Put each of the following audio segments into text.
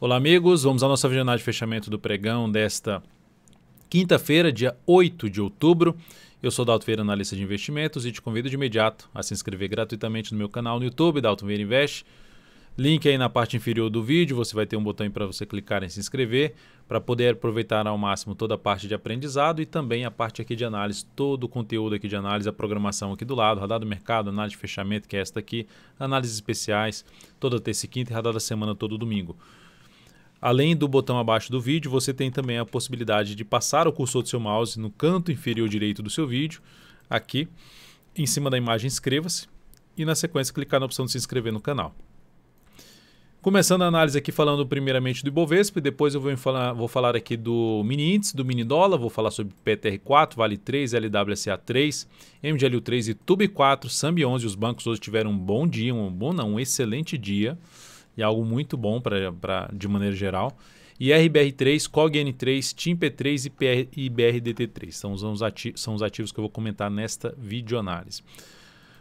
Olá, amigos. Vamos à nossa jornada de fechamento do pregão desta quinta-feira, dia 8 de outubro. Eu sou Dalton Vieira, analista de investimentos, e te convido de imediato a se inscrever gratuitamente no meu canal no YouTube, Dalton Vieira Invest. Link aí na parte inferior do vídeo, você vai ter um botão para você clicar em se inscrever, para poder aproveitar ao máximo toda a parte de aprendizado e também a parte aqui de análise, todo o conteúdo aqui de análise, a programação aqui do lado, radar do mercado, análise de fechamento, que é esta aqui, análises especiais, toda terça e quinta e radar da semana, todo domingo. Além do botão abaixo do vídeo, você tem também a possibilidade de passar o cursor do seu mouse no canto inferior direito do seu vídeo, aqui, em cima da imagem inscreva-se e na sequência clicar na opção de se inscrever no canal. Começando a análise aqui falando primeiramente do Ibovespa, depois eu vou falar, vou falar aqui do mini índice, do mini dólar, vou falar sobre PTR4, Vale 3, LWSA 3, MGLU 3 e Tube 4, sambi 11. Os bancos hoje tiveram um bom dia, um bom não, um excelente dia e é algo muito bom pra, pra, de maneira geral. E RBR3, COGN3, TIMP3 e, PR, e BRDT3 são os, ativos, são os ativos que eu vou comentar nesta videoanálise.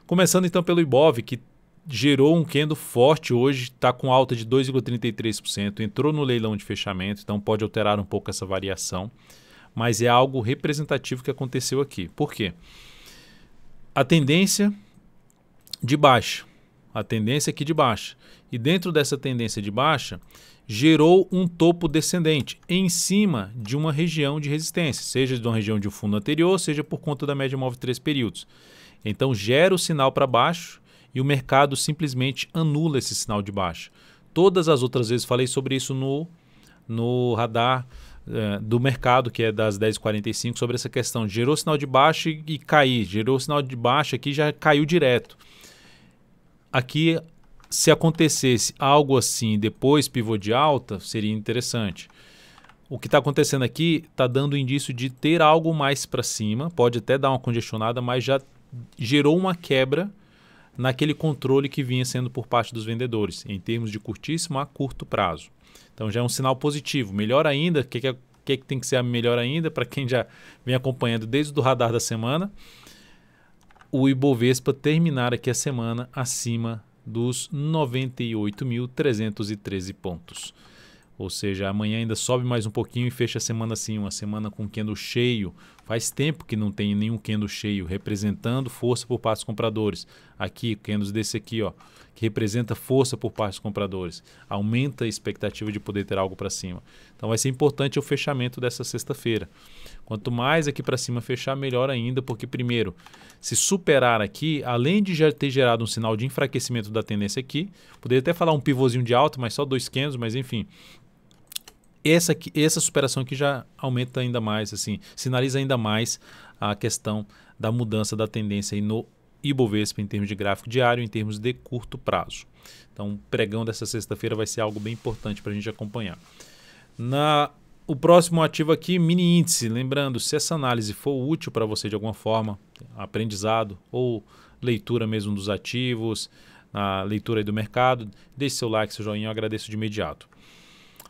Começando então pelo IBOV, que gerou um candle forte hoje, está com alta de 2,33%, entrou no leilão de fechamento, então pode alterar um pouco essa variação, mas é algo representativo que aconteceu aqui. Por quê? A tendência de baixa a tendência aqui é de baixa. E dentro dessa tendência de baixa, gerou um topo descendente em cima de uma região de resistência, seja de uma região de um fundo anterior, seja por conta da média móvel de três períodos. Então gera o sinal para baixo e o mercado simplesmente anula esse sinal de baixa. Todas as outras vezes falei sobre isso no, no radar eh, do mercado, que é das 10h45, sobre essa questão. Gerou sinal de baixa e, e cair, gerou sinal de baixa aqui já caiu direto aqui, se acontecesse algo assim depois pivô de alta, seria interessante. O que está acontecendo aqui está dando indício de ter algo mais para cima, pode até dar uma congestionada, mas já gerou uma quebra naquele controle que vinha sendo por parte dos vendedores, em termos de curtíssimo a curto prazo. Então já é um sinal positivo. Melhor ainda, o que, que, é, que, que tem que ser melhor ainda para quem já vem acompanhando desde o radar da semana? o Ibovespa terminar aqui a semana acima dos 98.313 pontos. Ou seja, amanhã ainda sobe mais um pouquinho e fecha a semana assim, uma semana com candle cheio. Faz tempo que não tem nenhum candle cheio, representando força por parte dos compradores. Aqui, candles desse aqui, ó, que representa força por parte dos compradores. Aumenta a expectativa de poder ter algo para cima. Então vai ser importante o fechamento dessa sexta-feira. Quanto mais aqui para cima fechar, melhor ainda, porque primeiro, se superar aqui, além de já ter gerado um sinal de enfraquecimento da tendência aqui, poderia até falar um pivôzinho de alto, mas só dois quinhentos, mas enfim, essa, aqui, essa superação aqui já aumenta ainda mais, assim, sinaliza ainda mais a questão da mudança da tendência aí no Ibovespa em termos de gráfico diário, em termos de curto prazo. Então, o pregão dessa sexta-feira vai ser algo bem importante para a gente acompanhar. Na o próximo ativo aqui, mini índice. Lembrando, se essa análise for útil para você de alguma forma, aprendizado ou leitura mesmo dos ativos, a leitura do mercado, deixe seu like, seu joinha, eu agradeço de imediato.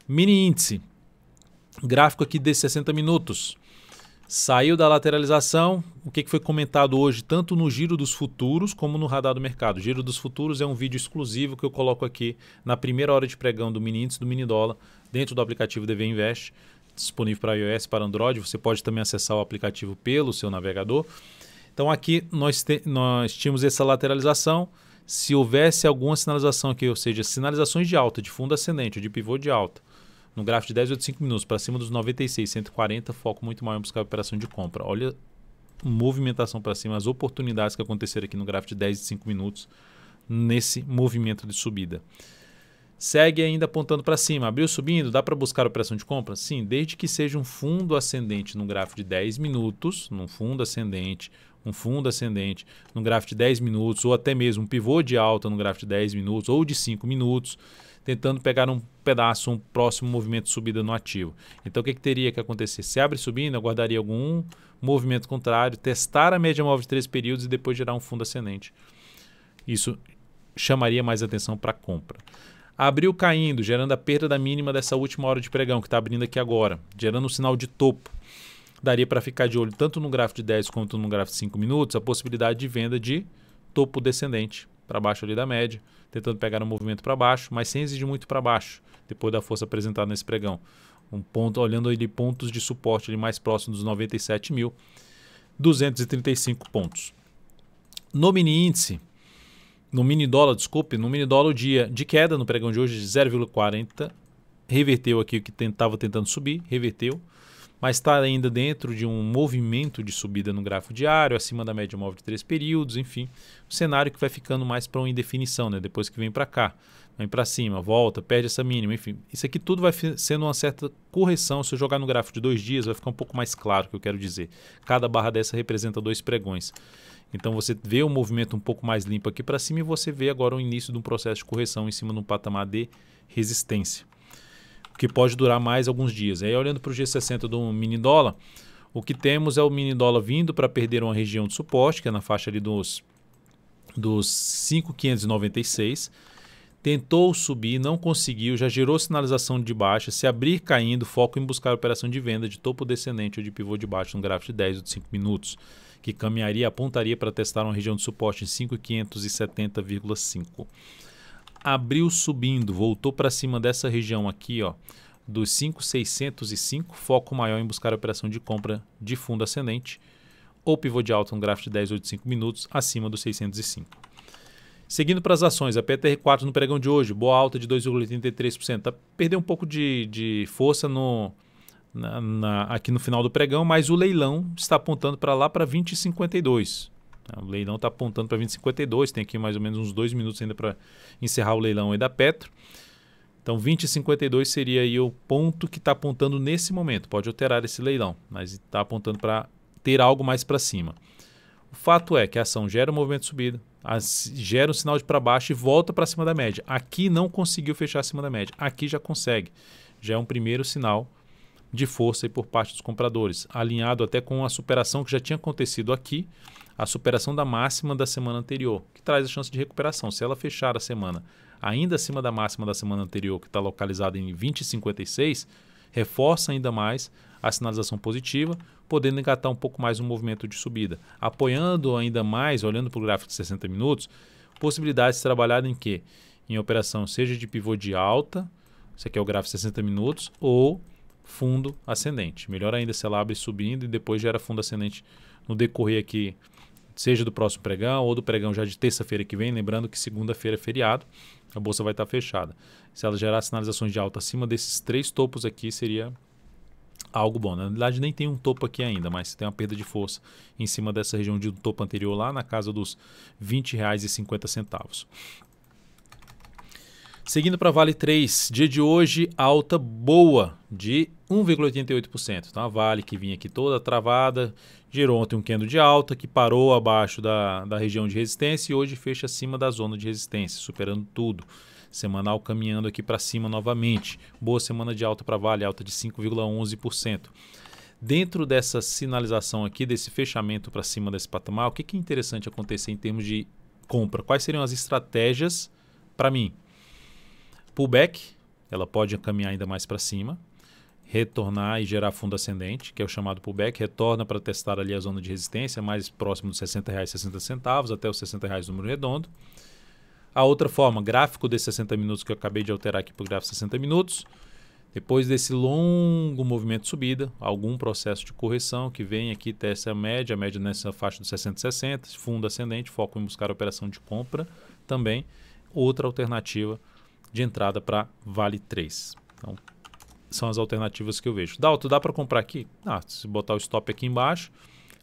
Mini índice, gráfico aqui de 60 minutos. Saiu da lateralização. O que foi comentado hoje, tanto no Giro dos Futuros como no Radar do Mercado? O Giro dos Futuros é um vídeo exclusivo que eu coloco aqui na primeira hora de pregão do mini índice do mini dólar dentro do aplicativo DV Invest, disponível para iOS, para Android. Você pode também acessar o aplicativo pelo seu navegador. Então aqui nós, nós tínhamos essa lateralização. Se houvesse alguma sinalização aqui, ou seja, sinalizações de alta, de fundo ascendente, de pivô de alta, no gráfico de 10 minutos, para cima dos 96, 140, foco muito maior em buscar a operação de compra. Olha movimentação para cima, as oportunidades que aconteceram aqui no gráfico de 10 e 5 minutos nesse movimento de subida. Segue ainda apontando para cima, abriu subindo, dá para buscar a operação de compra? Sim, desde que seja um fundo ascendente no gráfico de 10 minutos, num fundo ascendente, um fundo ascendente no gráfico de 10 minutos, ou até mesmo um pivô de alta no gráfico de 10 minutos ou de 5 minutos, tentando pegar um pedaço, um próximo movimento de subida no ativo. Então o que, que teria que acontecer? Se abre subindo, aguardaria algum movimento contrário, testar a média móvel de três períodos e depois gerar um fundo ascendente. Isso chamaria mais atenção para compra. Abriu caindo, gerando a perda da mínima dessa última hora de pregão que está abrindo aqui agora, gerando um sinal de topo daria para ficar de olho tanto no gráfico de 10 quanto no gráfico de 5 minutos a possibilidade de venda de topo descendente para baixo ali da média, tentando pegar um movimento para baixo, mas sem exigir muito para baixo, depois da força apresentada nesse pregão. Um ponto, olhando ali pontos de suporte ali mais próximo dos 97.235 pontos. No mini índice, no mini dólar, desculpe, no mini dólar o dia de queda no pregão de hoje de 0,40, reverteu aqui o que estava tentando subir, reverteu mas está ainda dentro de um movimento de subida no gráfico diário, acima da média móvel de três períodos, enfim, um cenário que vai ficando mais para uma indefinição, né? depois que vem para cá, vem para cima, volta, perde essa mínima, enfim. Isso aqui tudo vai sendo uma certa correção, se eu jogar no gráfico de dois dias vai ficar um pouco mais claro o que eu quero dizer. Cada barra dessa representa dois pregões. Então você vê o um movimento um pouco mais limpo aqui para cima e você vê agora o início de um processo de correção em cima de um patamar de resistência que pode durar mais alguns dias. Aí olhando para o G60 do mini dólar, o que temos é o mini dólar vindo para perder uma região de suporte, que é na faixa ali dos, dos 5,596. Tentou subir, não conseguiu, já gerou sinalização de baixa. Se abrir caindo, foco em buscar operação de venda de topo descendente ou de pivô de baixo no gráfico de 10 ou de 5 minutos, que caminharia, apontaria para testar uma região de suporte em 5,570,5 abriu subindo, voltou para cima dessa região aqui, ó, dos 5,605, foco maior em buscar a operação de compra de fundo ascendente, ou pivô de alta, um gráfico de 10,85 minutos, acima dos 605. Seguindo para as ações, a PTR4 no pregão de hoje, boa alta de 2,83%. Tá, perdeu um pouco de, de força no, na, na, aqui no final do pregão, mas o leilão está apontando para lá para 20,52%. Tá, o leilão está apontando para 2052, tem aqui mais ou menos uns dois minutos ainda para encerrar o leilão aí da Petro. Então 2052 seria aí o ponto que está apontando nesse momento. Pode alterar esse leilão, mas está apontando para ter algo mais para cima. O fato é que a ação gera um movimento de subida, gera um sinal de para baixo e volta para cima da média. Aqui não conseguiu fechar acima da média, aqui já consegue. Já é um primeiro sinal de força por parte dos compradores, alinhado até com a superação que já tinha acontecido aqui a superação da máxima da semana anterior, que traz a chance de recuperação. Se ela fechar a semana ainda acima da máxima da semana anterior, que está localizada em 20,56, reforça ainda mais a sinalização positiva, podendo engatar um pouco mais um movimento de subida. Apoiando ainda mais, olhando para o gráfico de 60 minutos, possibilidades trabalhadas em que? Em operação seja de pivô de alta, isso aqui é o gráfico de 60 minutos, ou fundo ascendente. Melhor ainda se ela abre subindo e depois gera fundo ascendente no decorrer aqui seja do próximo pregão ou do pregão já de terça-feira que vem, lembrando que segunda-feira é feriado, a bolsa vai estar fechada. Se ela gerar sinalizações de alta acima desses três topos aqui, seria algo bom. Né? Na verdade, nem tem um topo aqui ainda, mas tem uma perda de força em cima dessa região de topo anterior lá na casa dos R$ 20,50. Seguindo para Vale 3, dia de hoje, alta boa de 1,88%. Então A vale que vinha aqui toda travada, gerou ontem um candle de alta que parou abaixo da, da região de resistência e hoje fecha acima da zona de resistência, superando tudo. Semanal caminhando aqui para cima novamente. Boa semana de alta para Vale, alta de 5,11%. Dentro dessa sinalização aqui, desse fechamento para cima desse patamar, o que, que é interessante acontecer em termos de compra? Quais seriam as estratégias para mim? pullback, ela pode caminhar ainda mais para cima, retornar e gerar fundo ascendente, que é o chamado pullback, retorna para testar ali a zona de resistência mais próximo dos R$ 60,60 até os R$ 60,00 número redondo. A outra forma, gráfico de 60 minutos que eu acabei de alterar aqui para o gráfico 60 minutos. Depois desse longo movimento de subida, algum processo de correção que vem aqui, testa a média, a média nessa faixa dos 60-60, fundo ascendente, foco em buscar operação de compra também. Outra alternativa de entrada para Vale 3. Então, são as alternativas que eu vejo. Dalto, dá para comprar aqui? Ah, se botar o stop aqui embaixo,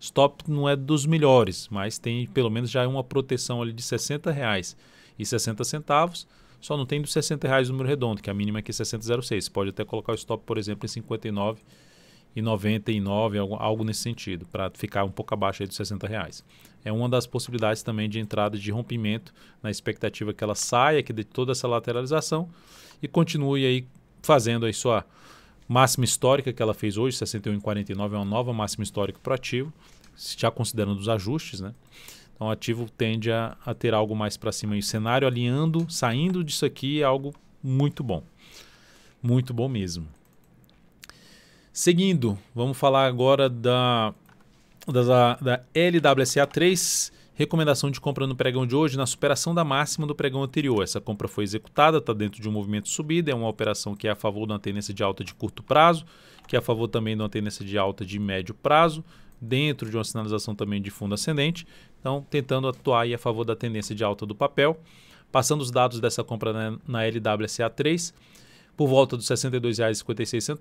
stop não é dos melhores, mas tem pelo menos já é uma proteção ali de 60 reais e 60 centavos. Só não tem dos 60 reais o número redondo, que a mínima é aqui é 60,06. Pode até colocar o stop, por exemplo, em 59 99, algo, algo nesse sentido, para ficar um pouco abaixo aí dos 60 reais. É uma das possibilidades também de entrada de rompimento, na expectativa que ela saia que de toda essa lateralização e continue aí fazendo aí sua máxima histórica que ela fez hoje, 61,49 é uma nova máxima histórica para o ativo, já considerando os ajustes, né? Então o ativo tende a, a ter algo mais para cima. E o cenário alinhando, saindo disso aqui é algo muito bom. Muito bom mesmo. Seguindo, vamos falar agora da, da, da LWSA3, recomendação de compra no pregão de hoje, na superação da máxima do pregão anterior. Essa compra foi executada, está dentro de um movimento de subida, é uma operação que é a favor de uma tendência de alta de curto prazo, que é a favor também de uma tendência de alta de médio prazo, dentro de uma sinalização também de fundo ascendente. Então, tentando atuar aí a favor da tendência de alta do papel. Passando os dados dessa compra na, na LWSA3, por volta dos R$ 62,56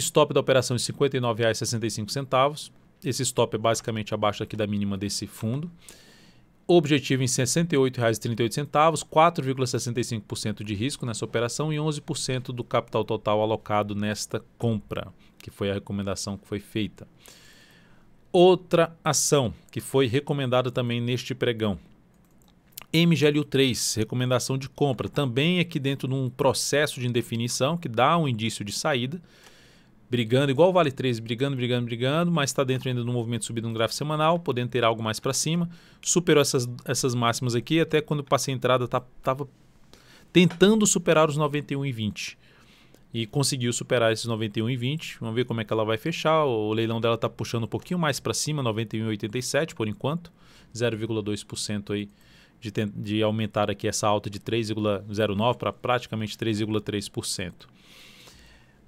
Stop da operação de R$ 59,65. Esse stop é basicamente abaixo aqui da mínima desse fundo. Objetivo em R$ 68,38, 4,65% de risco nessa operação e 11% do capital total alocado nesta compra, que foi a recomendação que foi feita. Outra ação que foi recomendada também neste pregão, MGLU3, recomendação de compra, também aqui dentro de um processo de indefinição que dá um indício de saída brigando, igual o Vale 3, brigando, brigando, brigando, mas está dentro ainda do movimento subido no gráfico semanal, podendo ter algo mais para cima. Superou essas, essas máximas aqui, até quando passei a entrada estava tá, tentando superar os 91,20. E conseguiu superar esses 91,20. Vamos ver como é que ela vai fechar. O leilão dela está puxando um pouquinho mais para cima, 91,87 por enquanto. 0,2% aí de, de aumentar aqui essa alta de 3,09 para praticamente 3,3%.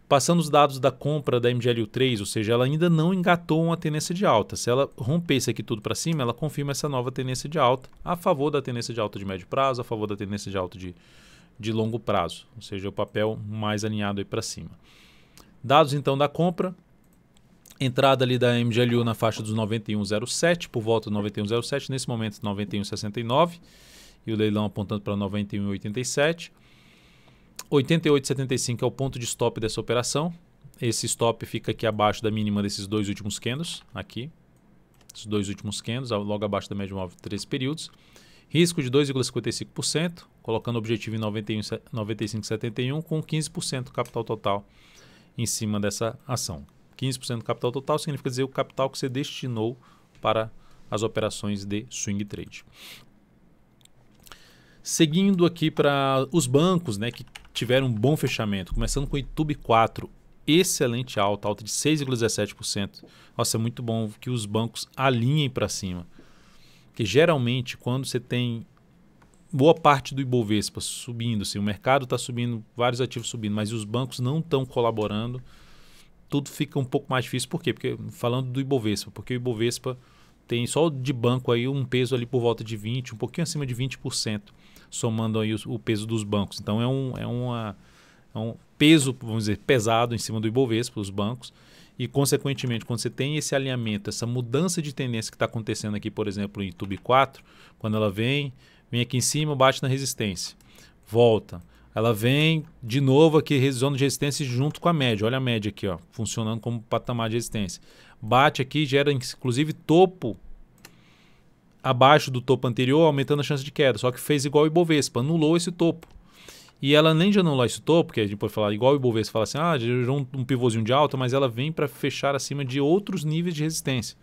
Passando os dados da compra da MGLU3, ou seja, ela ainda não engatou uma tendência de alta. Se ela rompesse aqui tudo para cima, ela confirma essa nova tendência de alta, a favor da tendência de alta de médio prazo, a favor da tendência de alta de, de longo prazo, ou seja, o papel mais alinhado aí para cima. Dados então da compra, entrada ali da MGLU na faixa dos 91,07, por volta de 91,07, nesse momento 91,69 e o leilão apontando para 91,87. 88,75 é o ponto de stop dessa operação. Esse stop fica aqui abaixo da mínima desses dois últimos candles, aqui. Esses dois últimos candles, logo abaixo da média móvel de 13 períodos. Risco de 2,55%, colocando o objetivo em 95,71 com 15% do capital total em cima dessa ação. 15% do capital total significa dizer o capital que você destinou para as operações de swing trade. Seguindo aqui para os bancos, né, que tiveram um bom fechamento, começando com o YouTube 4, excelente alta, alta de 6,17%. Nossa, é muito bom que os bancos alinhem para cima. Porque geralmente, quando você tem boa parte do Ibovespa subindo, se assim, o mercado está subindo, vários ativos subindo, mas os bancos não estão colaborando, tudo fica um pouco mais difícil. Por quê? Porque, falando do Ibovespa, porque o Ibovespa tem só de banco aí um peso ali por volta de 20, um pouquinho acima de 20%, somando aí o, o peso dos bancos. Então é um, é, uma, é um peso, vamos dizer, pesado em cima do Ibovespa, os bancos. E, consequentemente, quando você tem esse alinhamento, essa mudança de tendência que está acontecendo aqui, por exemplo, em Tube 4, quando ela vem, vem aqui em cima, bate na resistência, volta. Ela vem de novo aqui, zona de resistência junto com a média. Olha a média aqui, ó, funcionando como patamar de resistência bate aqui, gera inclusive topo abaixo do topo anterior, aumentando a chance de queda. Só que fez igual o Ibovespa, anulou esse topo. E ela, além de anular esse topo, que a gente pode falar igual o Ibovespa, fala assim, ah, gerou um, um pivôzinho de alta, mas ela vem para fechar acima de outros níveis de resistência.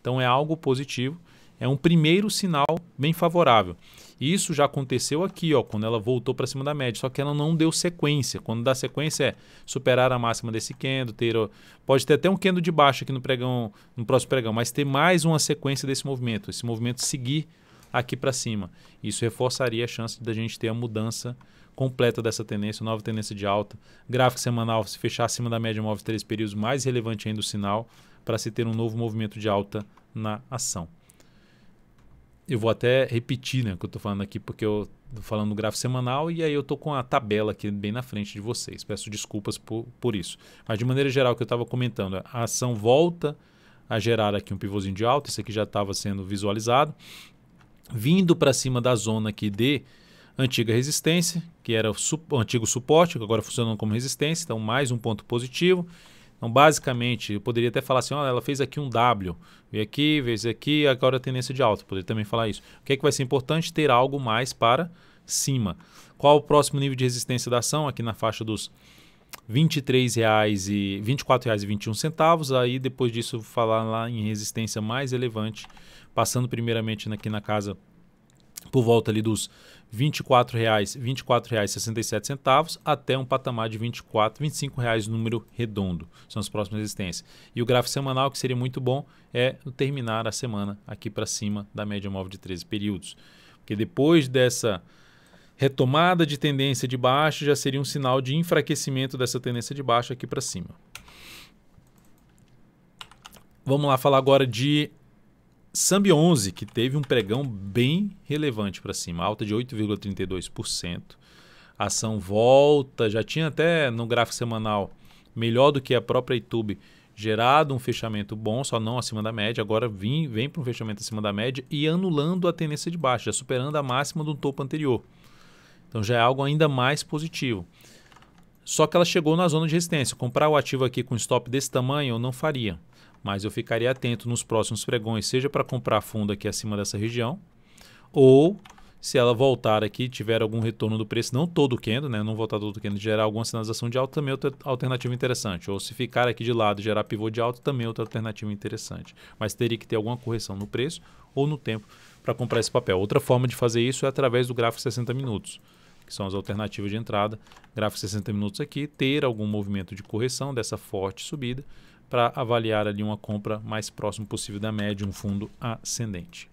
Então é algo positivo, é um primeiro sinal bem favorável. Isso já aconteceu aqui, ó, quando ela voltou para cima da média, só que ela não deu sequência. Quando dá sequência é superar a máxima desse candle, ter, pode ter até um candle de baixo aqui no pregão, no próximo pregão, mas ter mais uma sequência desse movimento, esse movimento seguir aqui para cima. Isso reforçaria a chance da gente ter a mudança completa dessa tendência, nova tendência de alta, gráfico semanal se fechar acima da média móvel de três períodos, mais relevante ainda o sinal para se ter um novo movimento de alta na ação eu vou até repetir né, o que eu estou falando aqui, porque eu estou falando no gráfico semanal e aí eu estou com a tabela aqui bem na frente de vocês. Peço desculpas por, por isso. Mas de maneira geral, o que eu estava comentando, a ação volta a gerar aqui um pivôzinho de alta, isso aqui já estava sendo visualizado, vindo para cima da zona aqui de antiga resistência, que era o, su o antigo suporte, que agora funcionando como resistência, então mais um ponto positivo. Então, basicamente, eu poderia até falar assim: oh, ela fez aqui um W, veio aqui, fez aqui, agora a tendência de alta. poderia também falar isso. O que, é que vai ser importante? Ter algo mais para cima. Qual o próximo nível de resistência da ação? Aqui na faixa dos R$ 23,00 e R$ 24,21. Aí depois disso falar lá em resistência mais relevante, passando primeiramente aqui na casa por volta ali dos R$ 24,00, R$ 24,67 até um patamar de R$ 24, 25,00 número redondo. São as próximas resistências. E o gráfico semanal, que seria muito bom, é terminar a semana aqui para cima da média móvel de 13 períodos. Porque depois dessa retomada de tendência de baixo, já seria um sinal de enfraquecimento dessa tendência de baixo aqui para cima. Vamos lá falar agora de Sambi 11, que teve um pregão bem relevante para cima, alta de 8,32%. ação volta, já tinha até no gráfico semanal, melhor do que a própria YouTube, gerado um fechamento bom, só não acima da média. Agora vem, vem para um fechamento acima da média e anulando a tendência de baixa, já superando a máxima do topo anterior. Então já é algo ainda mais positivo. Só que ela chegou na zona de resistência. Comprar o ativo aqui com stop desse tamanho eu não faria. Mas eu ficaria atento nos próximos pregões, seja para comprar fundo aqui acima dessa região, ou se ela voltar aqui tiver algum retorno do preço, não todo o candle, né? não voltar todo o candle, gerar alguma sinalização de alta, também é outra alternativa interessante. Ou se ficar aqui de lado gerar pivô de alta, também é outra alternativa interessante. Mas teria que ter alguma correção no preço ou no tempo para comprar esse papel. Outra forma de fazer isso é através do gráfico 60 minutos, que são as alternativas de entrada. Gráfico 60 minutos aqui, ter algum movimento de correção dessa forte subida, para avaliar ali uma compra mais próximo possível da média, um fundo ascendente.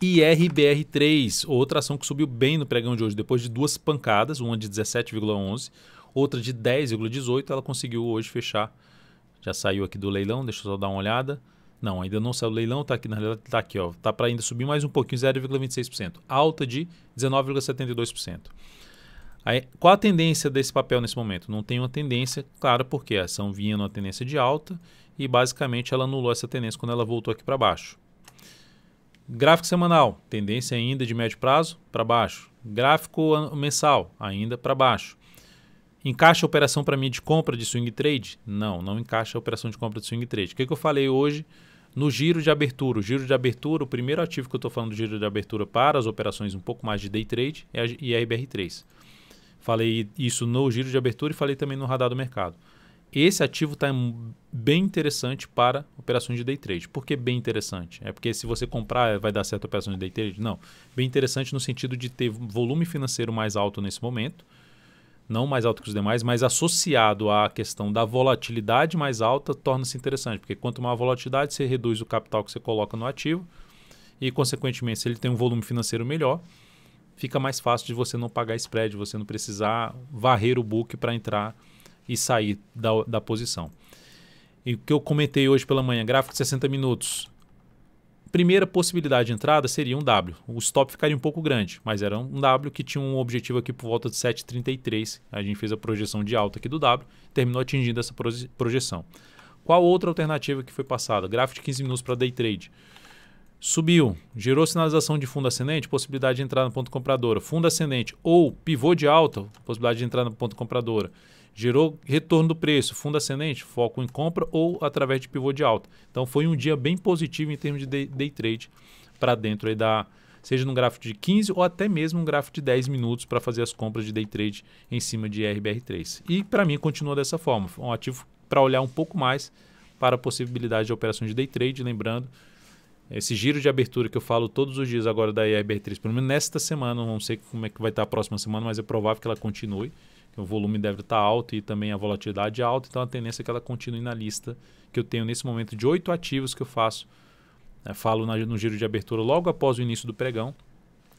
IRBR3, outra ação que subiu bem no pregão de hoje, depois de duas pancadas, uma de 17,11, outra de 10,18, ela conseguiu hoje fechar. Já saiu aqui do leilão, deixa eu só dar uma olhada. Não, ainda não saiu do leilão, tá aqui na realidade, tá aqui, ó, tá para ainda subir mais um pouquinho, 0,26%, alta de 19,72%. Aí, qual a tendência desse papel nesse momento? Não tem uma tendência, claro, porque a ação vinha numa tendência de alta e basicamente ela anulou essa tendência quando ela voltou aqui para baixo. Gráfico semanal, tendência ainda de médio prazo para baixo. Gráfico mensal, ainda para baixo. Encaixa a operação para mim de compra de swing trade? Não, não encaixa a operação de compra de swing trade. O que, que eu falei hoje no giro de abertura? O giro de abertura, o primeiro ativo que eu estou falando do giro de abertura para as operações um pouco mais de day trade é a IRBR3. Falei isso no giro de abertura e falei também no radar do mercado. Esse ativo está bem interessante para operações de day trade. Por que bem interessante? É porque se você comprar vai dar certa operação de day trade? Não. Bem interessante no sentido de ter volume financeiro mais alto nesse momento, não mais alto que os demais, mas associado à questão da volatilidade mais alta, torna-se interessante, porque quanto maior a volatilidade, você reduz o capital que você coloca no ativo e, consequentemente, se ele tem um volume financeiro melhor, fica mais fácil de você não pagar spread, você não precisar varrer o book para entrar e sair da, da posição. E o que eu comentei hoje pela manhã, gráfico de 60 minutos. Primeira possibilidade de entrada seria um W. O stop ficaria um pouco grande, mas era um W que tinha um objetivo aqui por volta de 7,33. A gente fez a projeção de alta aqui do W, terminou atingindo essa projeção. Qual outra alternativa que foi passada? Gráfico de 15 minutos para day trade. Subiu, gerou sinalização de fundo ascendente, possibilidade de entrar no ponto compradora. Fundo ascendente ou pivô de alta, possibilidade de entrar no ponto compradora. Gerou retorno do preço, fundo ascendente, foco em compra ou através de pivô de alta. Então foi um dia bem positivo em termos de day trade para dentro aí da, seja num gráfico de 15 ou até mesmo um gráfico de 10 minutos para fazer as compras de day trade em cima de RBR3. E para mim continua dessa forma, um ativo para olhar um pouco mais para a possibilidade de operações de day trade, lembrando esse giro de abertura que eu falo todos os dias agora da IRBR3, pelo menos nesta semana, não sei como é que vai estar a próxima semana, mas é provável que ela continue. o volume deve estar alto e também a volatilidade alta, então a tendência é que ela continue na lista que eu tenho nesse momento de oito ativos que eu faço. Eu né, falo no giro de abertura logo após o início do pregão.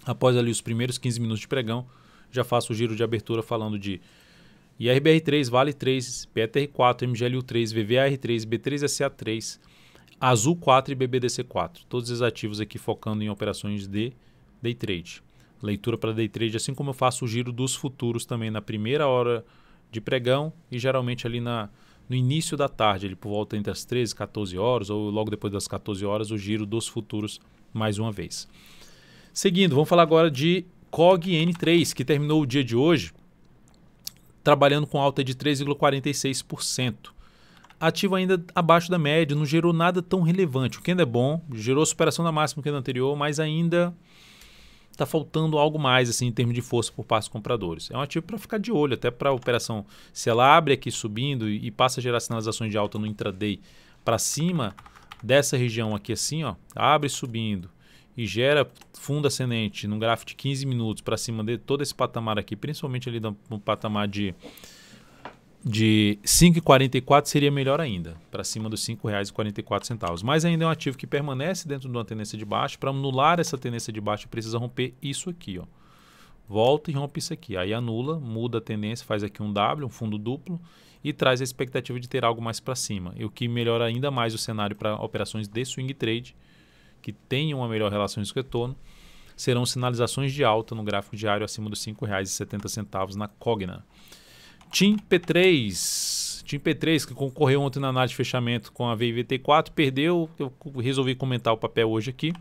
Após ali os primeiros 15 minutos de pregão, já faço o giro de abertura falando de IRBR3, Vale 3, ptr 4 mglu MGLU3, VVAR3, B3SA3, Azul 4 e BBDC 4. Todos esses ativos aqui focando em operações de day trade. Leitura para day trade, assim como eu faço o giro dos futuros também na primeira hora de pregão e geralmente ali na, no início da tarde, ele por volta entre as 13 e 14 horas ou logo depois das 14 horas, o giro dos futuros mais uma vez. Seguindo, vamos falar agora de COG N3, que terminou o dia de hoje trabalhando com alta de 3,46% ativo ainda abaixo da média, não gerou nada tão relevante. O que ainda é bom, gerou superação da máxima que no anterior, mas ainda está faltando algo mais assim em termos de força por parte dos compradores. É um ativo para ficar de olho, até para a operação. Se ela abre aqui subindo e passa a gerar sinalizações de alta no intraday para cima dessa região aqui assim, ó, abre subindo e gera fundo ascendente num gráfico de 15 minutos para cima de todo esse patamar aqui, principalmente ali no patamar de de 5,44 seria melhor ainda, para cima dos R$ 5,44. Mas ainda é um ativo que permanece dentro de uma tendência de baixo. Para anular essa tendência de baixo precisa romper isso aqui. Ó. Volta e rompe isso aqui. Aí anula, muda a tendência, faz aqui um W, um fundo duplo, e traz a expectativa de ter algo mais para cima. E o que melhora ainda mais o cenário para operações de swing trade, que tenham uma melhor relação risco-retorno, serão sinalizações de alta no gráfico diário acima dos R$ 5,70 na Cogna. Team P3. Team P3, que concorreu ontem na análise de fechamento com a VIVT4, perdeu. Eu resolvi comentar o papel hoje aqui.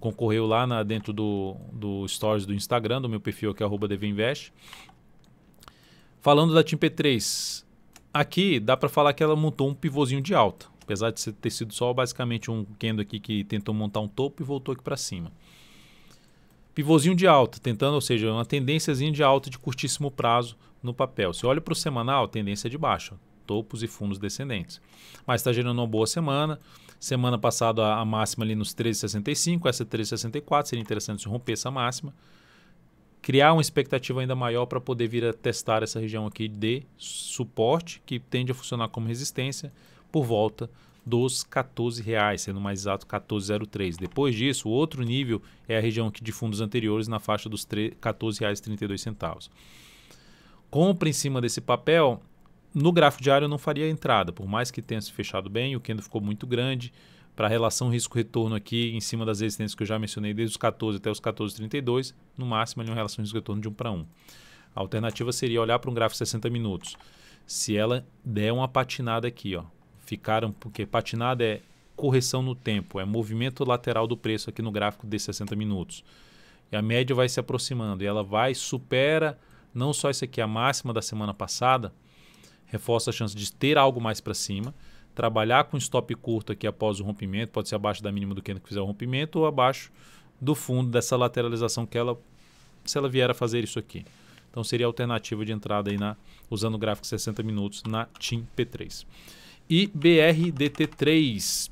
Concorreu lá na, dentro do, do Stories do Instagram, do meu perfil aqui, arroba DVInvest. Falando da Team P3, aqui dá para falar que ela montou um pivôzinho de alta. Apesar de ter sido só basicamente um Kendo aqui que tentou montar um topo e voltou aqui para cima pivôzinho de alta, tentando, ou seja, uma tendênciazinha de alta de curtíssimo prazo no papel. Se olha para o semanal, tendência de baixa, topos e fundos descendentes. Mas está gerando uma boa semana. Semana passada a, máxima ali nos 13,65, essa 13,64, seria interessante se romper essa máxima. Criar uma expectativa ainda maior para poder vir a testar essa região aqui de suporte, que tende a funcionar como resistência, por volta dos 14 reais, sendo mais exato 14,03. Depois disso, o outro nível é a região aqui de fundos anteriores na faixa dos R$ centavos. Compra em cima desse papel, no gráfico diário eu não faria entrada, por mais que tenha se fechado bem, o candle ficou muito grande. Para a relação risco-retorno aqui, em cima das resistências que eu já mencionei, desde os 14 até os 14,32, no máximo ali uma relação risco-retorno de 1 para 1. A alternativa seria olhar para um gráfico de 60 minutos. Se ela der uma patinada aqui, ó, ficaram, porque patinada é correção no tempo, é movimento lateral do preço aqui no gráfico de 60 minutos. E a média vai se aproximando e ela vai, supera não só isso aqui, a máxima da semana passada, reforça a chance de ter algo mais para cima, trabalhar com stop curto aqui após o rompimento, pode ser abaixo da mínima do que fizer o rompimento ou abaixo do fundo dessa lateralização que ela, se ela vier a fazer isso aqui. Então seria a alternativa de entrada aí na, usando o gráfico 60 minutos na TIM P3 e BRDT3.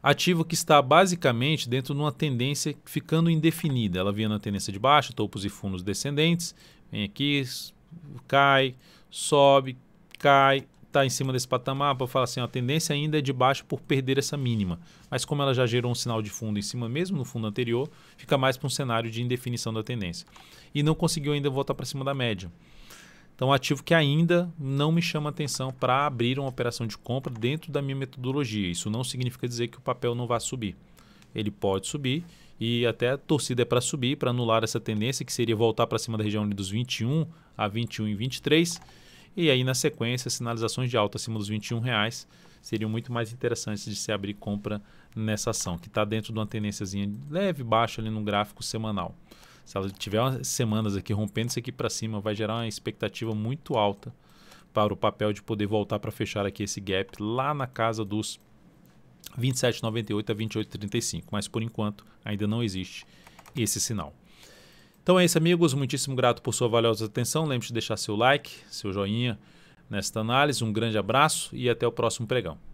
Ativo que está basicamente dentro de uma tendência ficando indefinida. Ela vinha na tendência de baixo, topos e fundos descendentes. Vem aqui, cai, sobe, cai, está em cima desse patamar para falar assim, a tendência ainda é de baixo por perder essa mínima. Mas como ela já gerou um sinal de fundo em cima mesmo no fundo anterior, fica mais para um cenário de indefinição da tendência. E não conseguiu ainda voltar para cima da média. Então, um ativo que ainda não me chama atenção para abrir uma operação de compra dentro da minha metodologia. Isso não significa dizer que o papel não vai subir. Ele pode subir e até a torcida é para subir, para anular essa tendência, que seria voltar para cima da região dos 21 a 21 e 23. E aí, na sequência, sinalizações de alta acima dos 21 reais seriam muito mais interessantes de se abrir compra nessa ação, que está dentro de uma tendênciazinha leve baixa ali no gráfico semanal. Se ela tiver umas semanas aqui rompendo isso aqui para cima, vai gerar uma expectativa muito alta para o papel de poder voltar para fechar aqui esse gap lá na casa dos 27,98 a 28,35. Mas por enquanto ainda não existe esse sinal. Então é isso, amigos. Muitíssimo grato por sua valiosa atenção. Lembre-se de deixar seu like, seu joinha nesta análise. Um grande abraço e até o próximo pregão.